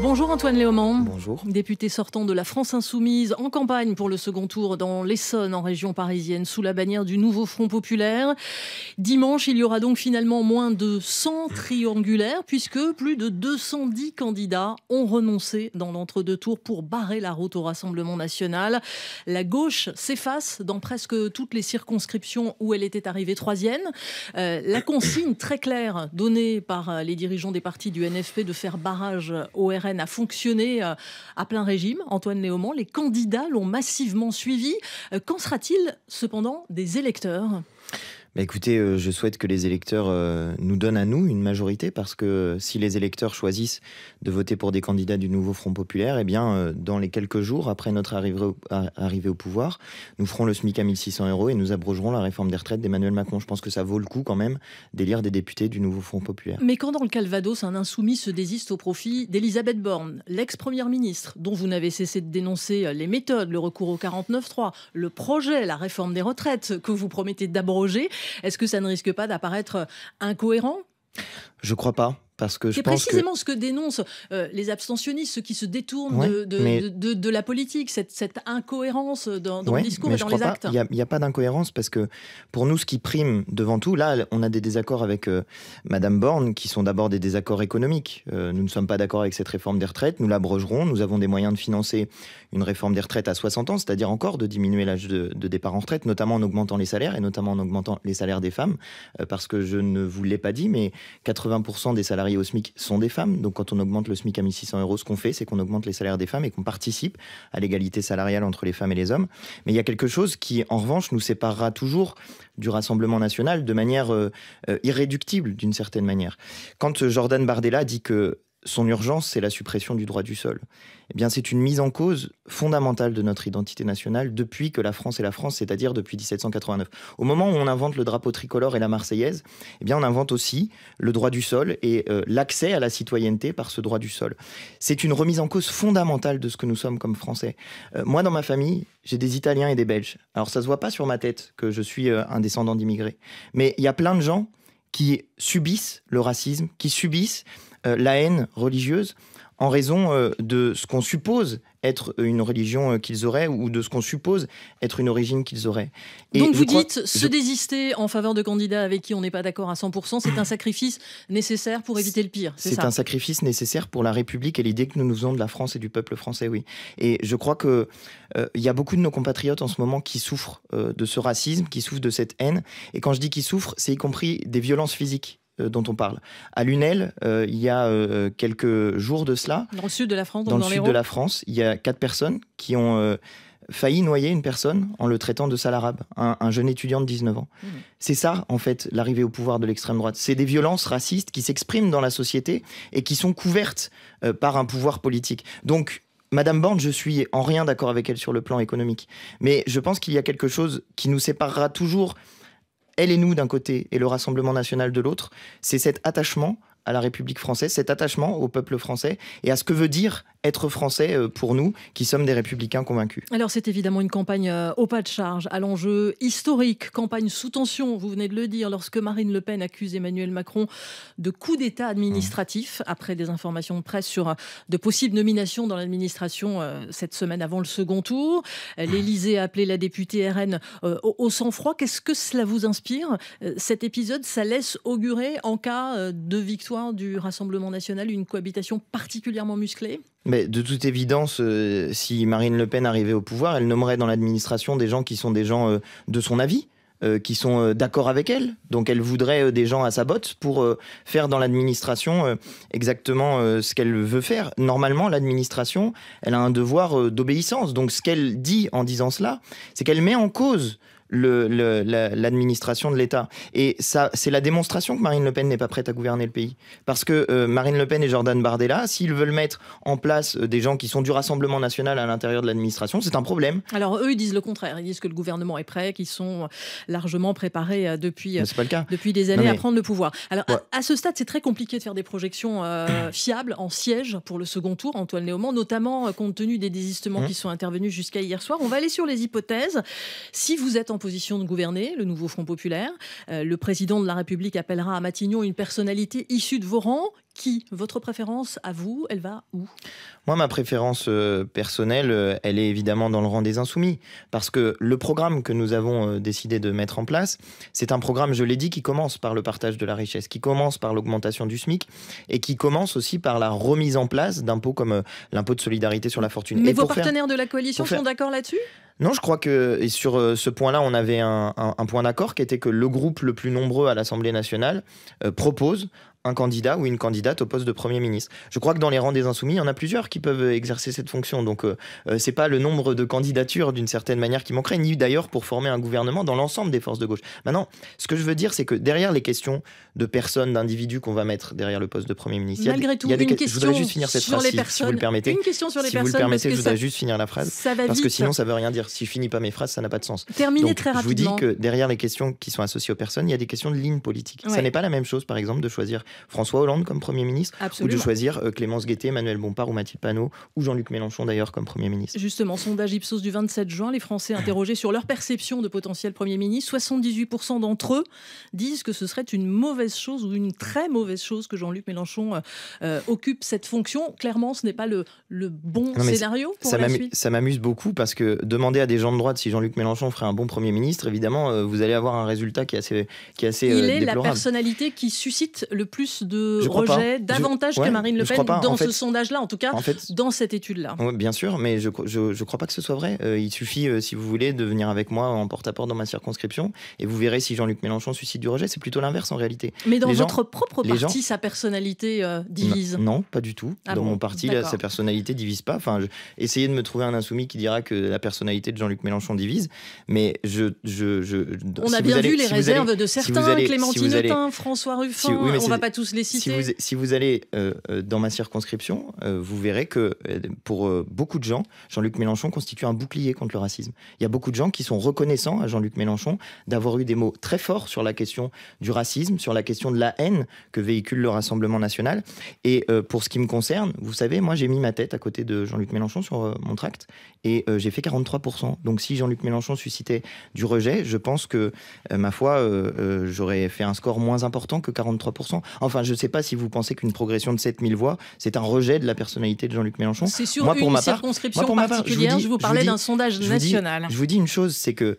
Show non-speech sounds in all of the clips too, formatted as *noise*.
Bonjour Antoine Léomand, Bonjour. Député sortant de la France Insoumise, en campagne pour le second tour dans l'Essonne, en région parisienne, sous la bannière du nouveau Front Populaire. Dimanche, il y aura donc finalement moins de 100 triangulaires, puisque plus de 210 candidats ont renoncé dans l'entre-deux tours pour barrer la route au Rassemblement national. La gauche s'efface dans presque toutes les circonscriptions où elle était arrivée troisième. Euh, la consigne très claire donnée par les dirigeants des partis du NFP de faire barrage au a fonctionné euh, à plein régime, Antoine Léaumont, les candidats l'ont massivement suivi. Euh, qu'en sera-t-il cependant des électeurs bah, écoutez, euh, je souhaite que les électeurs euh, nous donnent à nous une majorité parce que euh, si les électeurs choisissent de voter pour des candidats du nouveau Front populaire, eh bien, dans les quelques jours après notre arrivée au, pouvoir, nous ferons le SMIC à 1600 euros et nous abrogerons la réforme des retraites d'Emmanuel Macron. Je pense que ça vaut le coup quand même d'élire des députés du nouveau Front populaire. Mais quand dans le Calvados, un insoumis se désiste au profit d'Elisabeth Borne, l'ex-première ministre, dont vous n'avez cessé de dénoncer les méthodes, le recours au 49.3, le projet, la réforme des retraites que vous promettez d'abroger, est-ce que ça ne risque pas d'apparaître incohérent je crois pas. C'est que précisément ce que dénoncent euh, les abstentionnistes, ceux qui se détournent de, la politique, cette, incohérence dans, le discours et dans les actes. Il n'y a, pas d'incohérence parce que pour nous, ce qui prime devant tout, là, on a des désaccords avec Mme euh, Madame Borne qui sont d'abord des désaccords économiques. Euh, nous ne sommes pas d'accord avec cette réforme des retraites, nous l'abrogerons, nous avons des moyens de financer une réforme des retraites à 60 ans, c'est-à-dire encore de diminuer l'âge de, départ en retraite, notamment en augmentant les salaires et notamment en augmentant les salaires des femmes, parce que je ne vous l'ai pas dit, mais 80% des salariés au SMIC sont des femmes. Donc quand on augmente le SMIC à 1600 euros, ce qu'on fait, c'est qu'on augmente les salaires des femmes et qu'on participe à l'égalité salariale entre les femmes et les hommes. Mais il y a quelque chose qui, en revanche, nous séparera toujours du Rassemblement national de manière euh, euh, irréductible, d'une certaine manière. Quand Jordan Bardella dit que son urgence, c'est la suppression du droit du sol. Eh bien, c'est une mise en cause fondamentale de notre identité nationale depuis que la France est la France, c'est-à-dire depuis 1789. Au moment où on invente le drapeau tricolore et la Marseillaise, eh bien, on invente aussi le droit du sol et euh, l'accès à la citoyenneté par ce droit du sol. C'est une remise en cause fondamentale de ce que nous sommes comme Français. Euh, moi, dans ma famille, j'ai des Italiens et des Belges. Alors, ça se voit pas sur ma tête que je suis euh, un descendant d'immigrés, mais il y a plein de gens qui subissent le racisme, qui subissent euh, la haine religieuse en raison euh, de ce qu'on suppose être euh, une religion euh, qu'ils auraient ou de ce qu'on suppose être une origine qu'ils auraient. Donc vous dites, se désister en faveur de candidats avec qui on n'est pas d'accord à 100%, c'est un sacrifice nécessaire pour éviter le pire. C'est un sacrifice nécessaire pour la République et l'idée que nous nous faisons de la France et du peuple français, oui. Et je crois qu'il y a beaucoup de nos compatriotes en ce moment qui souffrent de ce racisme, qui souffrent de cette haine. Et quand je dis qu'ils souffrent, c'est y compris des violences physiques euh, dont on parle. À Lunel, euh, il y a euh, quelques jours de cela. Dans le sud de la France Dans, sud de la France, il y a quatre personnes qui ont failli noyer une personne en le traitant de sale arabe, un, jeune étudiant de 19 ans. Mmh. C'est ça, en fait, l'arrivée au pouvoir de l'extrême droite. C'est des violences racistes qui s'expriment dans la société et qui sont couvertes par un pouvoir politique. Donc, Madame Borne, je suis en rien d'accord avec elle sur le plan économique. Mais je pense qu'il y a quelque chose qui nous séparera toujours elle et nous d'un côté et le Rassemblement national de l'autre, c'est cet attachement à la République française, cet attachement au peuple français et à ce que veut dire être français euh, pour nous qui sommes des républicains convaincus. Alors c'est évidemment une campagne euh, au pas de charge, à l'enjeu historique, campagne sous tension, vous venez de le dire, lorsque Marine Le Pen accuse Emmanuel Macron de coup d'État administratif, après des informations de presse sur euh, de possibles nominations dans l'administration cette semaine avant le second tour. L'Élysée a appelé la députée RN au, sang-froid. Qu'est-ce que cela vous inspire Cet épisode, ça laisse augurer, en cas de victoire du Rassemblement national, une cohabitation particulièrement musclée de toute évidence, euh, si Marine Le Pen arrivait au pouvoir, elle nommerait dans l'administration des gens qui sont des gens euh, de son avis. Euh, qui sont d'accord avec elle. Donc elle voudrait des gens à sa botte pour faire dans l'administration exactement ce qu'elle veut faire. Normalement, l'administration, elle a un devoir d'obéissance. Donc ce qu'elle dit en disant cela, c'est qu'elle met en cause l'administration le, de l'État. Et ça, c'est la démonstration que Marine Le Pen n'est pas prête à gouverner le pays. Parce que euh, Marine Le Pen et Jordan Bardella, s'ils veulent mettre en place euh, des gens qui sont du Rassemblement national à l'intérieur de l'administration, c'est un problème. Alors eux, ils disent le contraire. Ils disent que le gouvernement est prêt, qu'ils sont euh, largement préparés depuis, depuis des années à prendre le pouvoir. Alors à, ce stade, c'est très compliqué de faire des projections *clears throat* fiables en siège pour le second tour, Antoine Léaumont, notamment compte tenu des désistements mmh. qui sont intervenus jusqu'à hier soir. On va aller sur les hypothèses. Si vous êtes en position de gouverner, le nouveau Front populaire. Euh, le président de la République appellera à Matignon une personnalité issue de vos rangs qui Votre préférence à vous, elle va où Moi, ma préférence euh, personnelle, euh, elle est évidemment dans le rang des insoumis, parce que le programme que nous avons euh, décidé de mettre en place, c'est un programme, je l'ai dit, qui commence par le partage de la richesse, qui commence par l'augmentation du SMIC, et qui commence aussi par la remise en place d'impôts comme l'impôt de solidarité sur la fortune. Mais vos partenaires de la coalition sont d'accord là-dessus non, je crois que sur ce point-là, on avait un point d'accord qui était que le groupe le plus nombreux à l'Assemblée nationale propose un candidat ou une candidate au poste de Premier ministre. Je crois que dans les rangs des insoumis, il y en a plusieurs qui peuvent exercer cette fonction. Donc euh, euh, c'est pas le nombre de candidatures d'une certaine manière qui manquerait, ni d'ailleurs pour former un gouvernement dans l'ensemble des forces de gauche. Maintenant, ce que je veux dire, c'est que derrière les questions de personnes, d'individus qu'on va mettre derrière le poste de Premier ministre, il y a des, questions. je voudrais juste finir cette phrase, si, vous le permettez. sur les si personnes. Si vous le permettez, je voudrais juste finir la phrase. parce que sinon, ça veut rien dire. Si je finis pas mes phrases, ça n'a pas de sens. Terminez très rapidement. Je vous dis que derrière les questions qui sont associées aux personnes, il y a des questions de ligne politique. Ce Ça n'est pas la même chose, par exemple, de choisir François Hollande comme Premier ministre ou de choisir euh, Clémence Guettet, Emmanuel Bompard ou Mathilde Panot ou Jean-Luc Mélenchon d'ailleurs comme Premier ministre. Justement, sondage Ipsos du 27 juin, les Français interrogés sur leur perception de potentiel Premier ministre, 78% d'entre eux disent que ce serait une mauvaise chose ou une très mauvaise chose que Jean-Luc Mélenchon euh, euh, occupe cette fonction. Clairement, ce n'est pas le, le bon scénario pour ça la suite. Ça m'amuse beaucoup parce que demander à des gens de droite si Jean-Luc Mélenchon ferait un bon Premier ministre, évidemment, vous allez avoir un résultat qui est assez, qui est assez Il est la personnalité qui suscite le plus de rejet, davantage que Marine Le Pen dans ce sondage-là, en tout cas dans cette étude-là. Bien sûr, mais je ne crois pas que ce soit vrai. Euh, il suffit, euh, si vous voulez, de venir avec moi en porte-à-porte dans ma circonscription et vous verrez si Jean-Luc Mélenchon suscite du rejet. C'est plutôt l'inverse en réalité. Mais dans votre propre parti, sa personnalité euh, divise non, pas du tout. Ah dans mon parti, sa personnalité divise pas. Enfin, Essayez de me trouver un insoumis qui dira que la personnalité de Jean-Luc Mélenchon divise, mais je. je, je... On a bien vu les réserves de certains, Clémentine Autain, François Ruffin, va pas tous les citer. Si vous, si vous allez euh, euh, dans ma circonscription, euh, vous verrez que pour beaucoup de gens, Jean-Luc Mélenchon constitue un bouclier contre le racisme. Il y a beaucoup de gens qui sont reconnaissants à Jean-Luc Mélenchon d'avoir eu des mots très forts sur la question du racisme, sur la question de la haine que véhicule le Rassemblement national. Et pour ce qui me concerne, vous savez, moi j'ai mis ma tête à côté de Jean-Luc Mélenchon sur mon tract et j'ai fait 43%. Donc si Jean-Luc Mélenchon suscitait du rejet, je pense que, ma foi, j'aurais fait un score moins important que 43%. Enfin, je ne sais pas si vous pensez qu'une progression de 7000 voix, c'est un rejet de la personnalité de Jean-Luc Mélenchon. C'est sur moi, pour ma circonscription particulière. je vous, parlais d'un sondage national. je vous dis une chose, c'est que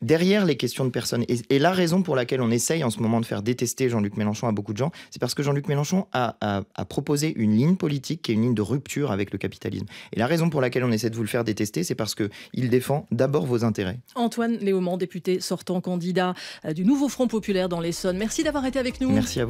derrière les questions de personnes, et, la raison pour laquelle on essaye en ce moment de faire détester Jean-Luc Mélenchon à beaucoup de gens, c'est parce que Jean-Luc Mélenchon a, a, proposé une ligne politique qui est une ligne de rupture avec le capitalisme. Et la raison pour laquelle on essaie de vous le faire détester, c'est parce qu'il défend d'abord vos intérêts. Antoine Léaumont, député sortant candidat euh, du nouveau Front populaire dans l'Essonne, merci d'avoir été avec nous. Merci à vous.